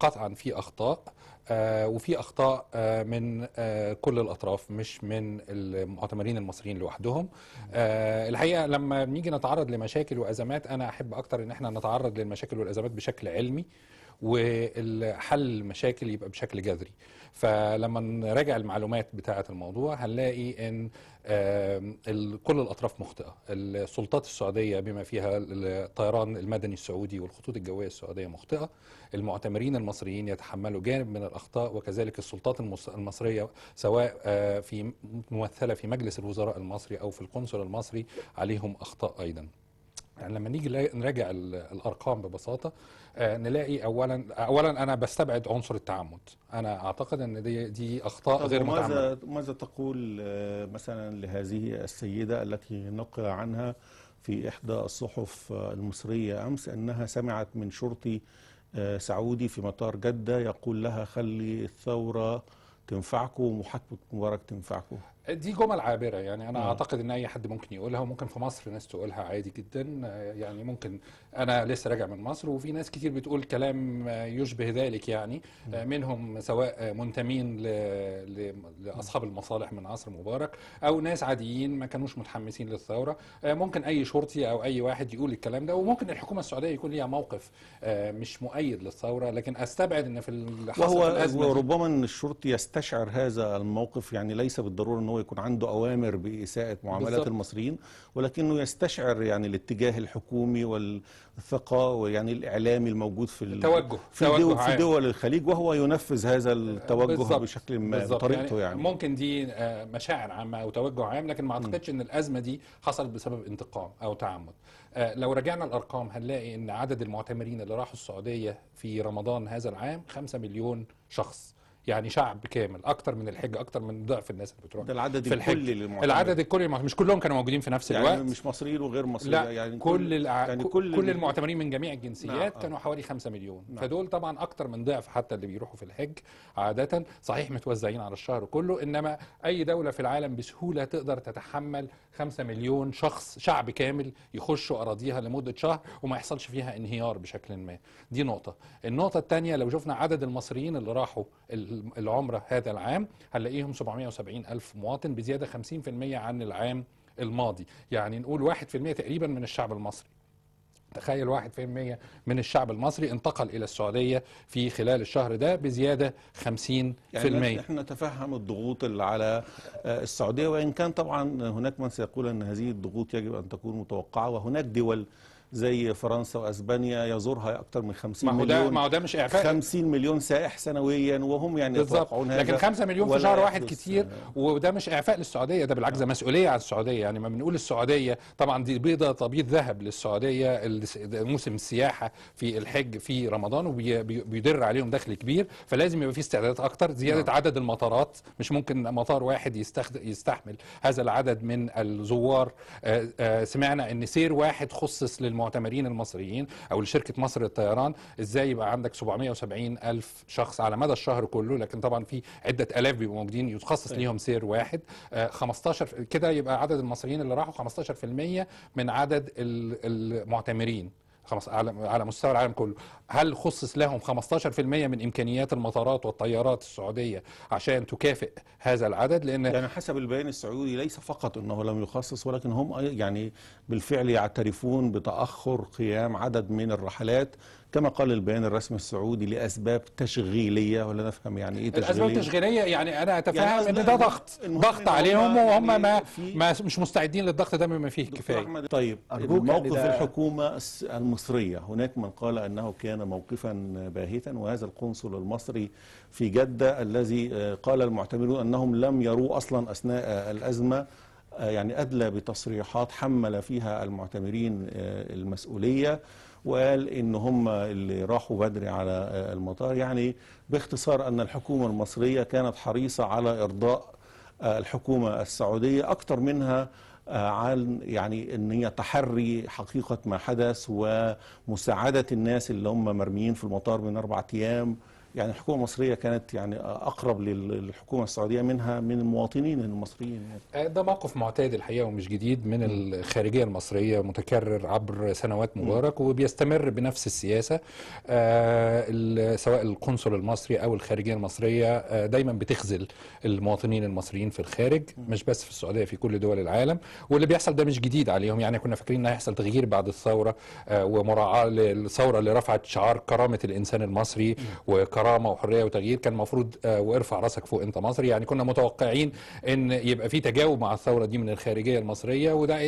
قطعا في اخطاء آه، وفي اخطاء آه، من آه، كل الاطراف مش من المعتمرين المصريين لوحدهم الحقيقه لما بنيجي نتعرض لمشاكل وازمات انا احب اكتر ان احنا نتعرض للمشاكل والازمات بشكل علمي وحل المشاكل يبقى بشكل جذري فلما نراجع المعلومات بتاعة الموضوع هنلاقي ان كل الاطراف مخطئه السلطات السعوديه بما فيها الطيران المدني السعودي والخطوط الجويه السعوديه مخطئه المعتمرين المصريين يتحملوا جانب من الاخطاء وكذلك السلطات المصريه سواء آه، في ممثله في مجلس الوزراء المصري او في القنصل المصري عليهم اخطاء ايضا يعني لما نيجي نراجع الارقام ببساطه آه، نلاقي اولا اولا انا بستبعد عنصر التعمد انا اعتقد ان دي دي اخطاء غير متعمده ماذا ماذا تقول آه، مثلا لهذه السيده التي نقل عنها في احدى الصحف المصريه امس انها سمعت من شرطي آه، سعودي في مطار جده يقول لها خلي الثوره تنفعكم وحكمة مبارك تنفعكم دي جمل عابره يعني انا م. نعم. اعتقد ان اي حد ممكن يقولها وممكن في مصر ناس تقولها عادي جدا يعني ممكن انا لسه راجع من مصر وفي ناس كتير بتقول كلام يشبه ذلك يعني م. نعم. منهم سواء منتمين لاصحاب المصالح من عصر مبارك او ناس عاديين ما كانوش متحمسين للثوره ممكن اي شرطي او اي واحد يقول الكلام ده وممكن الحكومه السعوديه يكون ليها موقف آه، مش مؤيد للثوره لكن استبعد ان في وهو ربما ان الشرطي يستشعر هذا الموقف يعني ليس بالضروره ان هو يكون عنده اوامر باساءه معاملات بالزبط. المصريين ولكنه يستشعر يعني الاتجاه الحكومي والثقه ويعني الاعلامي الموجود في التوجه في, التوجه دول, في دول الخليج وهو ينفذ هذا التوجه آه، بالزبط. بشكل ما بطريقته يعني, يعني ممكن دي آه، مشاعر عامه او توجه عام لكن ما اعتقدش ان الازمه دي حصلت بسبب انتقام او تعمد آه، لو رجعنا الارقام هنلاقي ان عدد المعتمرين اللي راحوا السعوديه في رمضان هذا العام 5 مليون شخص يعني شعب كامل اكتر من الحج اكتر من ضعف الناس اللي بتروح ده العدد في الحج. الكلي للمعتمر العدد الكلي للمعتمر مش كلهم كانوا موجودين في نفس يعني الوقت مش مصريين وغير مصريين لا يعني كل الع... يعني كل, كل المعتمرين من جميع الجنسيات نعم. آه. كانوا حوالي 5 مليون نعم. فدول طبعا اكتر من ضعف حتى اللي بيروحوا في الحج عاده صحيح متوزعين على الشهر كله انما اي دوله في العالم بسهوله تقدر تتحمل 5 مليون شخص شعب كامل يخشوا اراضيها لمده شهر وما يحصلش فيها انهيار بشكل ما دي نقطه النقطه الثانيه لو شفنا عدد المصريين اللي راحوا ال العمرة هذا العام هنلاقيهم 770 ألف مواطن بزيادة 50% عن العام الماضي يعني نقول 1% تقريبا من الشعب المصري تخيل 1% من الشعب المصري انتقل الى السعوديه في خلال الشهر ده بزياده 50% يعني احنا نتفهم الضغوط اللي على آه، السعوديه وان كان طبعا هناك من سيقول ان هذه الضغوط يجب ان تكون متوقعه وهناك دول زي فرنسا واسبانيا يزورها اكثر من 50 ما مليون ما هو ده مش اعفاء 50 مليون سائح سنويا وهم يعني يتوقعون هذا لكن 5 مليون في شهر واحد كتير يعني. وده مش اعفاء للسعوديه ده بالعكس نعم. ده مسؤوليه على السعوديه يعني ما بنقول السعوديه طبعا دي بيضه طبيب ذهب للسعوديه موسم السياحه في الحج في رمضان وبيدر عليهم دخل كبير فلازم يبقى في استعدادات اكثر زياده نعم. عدد المطارات مش ممكن مطار واحد يستحمل هذا العدد من الزوار آه، آه، سمعنا ان سير واحد خصص لل المعتمرين المصريين او لشركه مصر للطيران ازاي يبقى عندك 770 الف شخص على مدى الشهر كله لكن طبعا في عده الاف بيبقوا موجودين يتخصص أيوة. ليهم سير واحد 15 آه، كده يبقى عدد المصريين اللي راحوا 15% من عدد المعتمرين خمس على مستوى العالم كله هل خصص لهم 15% من امكانيات المطارات والطيارات السعوديه عشان تكافئ هذا العدد لان يعني حسب البيان السعودي ليس فقط انه لم يخصص ولكن هم يعني بالفعل يعترفون بتاخر قيام عدد من الرحلات كما قال البيان الرسمي السعودي لاسباب تشغيليه ولا نفهم يعني ايه تشغيليه الاسباب التشغيليه يعني انا يعني اتفهم يعني ان ده ضغط ضغط عليهم يعني وهم ما, ما مش مستعدين للضغط ده بما فيه الكفايه طيب يعني موقف الحكومه المصريه هناك من قال انه كان موقفا باهتا وهذا القنصل المصري في جده الذي آه، قال المعتبرون انهم لم يروه اصلا اثناء آه، الازمه يعني أدلى بتصريحات حمل فيها المعتمرين آه، المسؤولية وقال ان هم اللي راحوا بدري على آه، المطار يعني باختصار ان الحكومه المصريه كانت حريصه على ارضاء آه، الحكومه السعوديه اكثر منها عن يعني ان هي تحري حقيقه ما حدث ومساعده الناس اللي هم مرميين في المطار من اربع ايام يعني الحكومه المصريه كانت يعني اقرب للحكومه السعوديه منها من المواطنين المصريين يعني. آه، ده موقف معتاد الحقيقه ومش جديد من الخارجيه المصريه متكرر عبر سنوات مبارك وبيستمر بنفس السياسه آه سواء القنصل المصري او الخارجيه المصريه آه دايما بتخذل المواطنين المصريين في الخارج مش بس في السعوديه في كل دول العالم واللي بيحصل ده مش جديد عليهم يعني كنا فاكرين ان هيحصل تغيير بعد الثوره آه ومراعاه للثوره اللي رفعت شعار كرامه الانسان المصري وكرامه كرامه وحريه وتغيير كان المفروض آه، وارفع راسك فوق انت مصري يعني كنا متوقعين ان يبقى في تجاوب مع الثوره دي من الخارجيه المصريه وده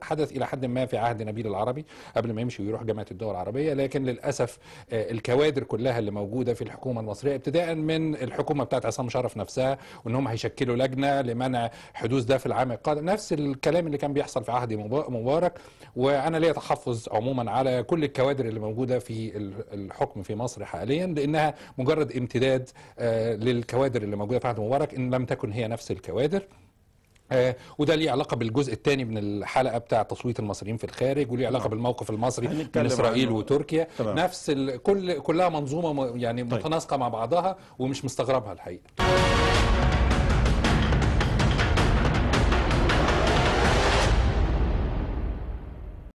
حدث الى حد ما في عهد نبيل العربي قبل ما يمشي ويروح جامعه الدول العربيه لكن للاسف آه، الكوادر كلها اللي موجوده في الحكومه المصريه ابتداء من الحكومه بتاعت عصام شرف نفسها وان هم هيشكلوا لجنه لمنع حدوث ده في العام القادم نفس الكلام اللي كان بيحصل في عهد مبارك وانا ليا تحفظ عموما على كل الكوادر اللي موجوده في الحكم في مصر حاليا لانها مجرد امتداد آه، للكوادر اللي موجوده في عهد مبارك ان لم تكن هي نفس الكوادر آه، وده ليه علاقه بالجزء الثاني من الحلقه بتاع تصويت المصريين في الخارج وليه علاقه نعم. بالموقف المصري من اسرائيل وتركيا طبعا. نفس كل كلها منظومه يعني طيب. متناسقه مع بعضها ومش مستغربها الحقيقه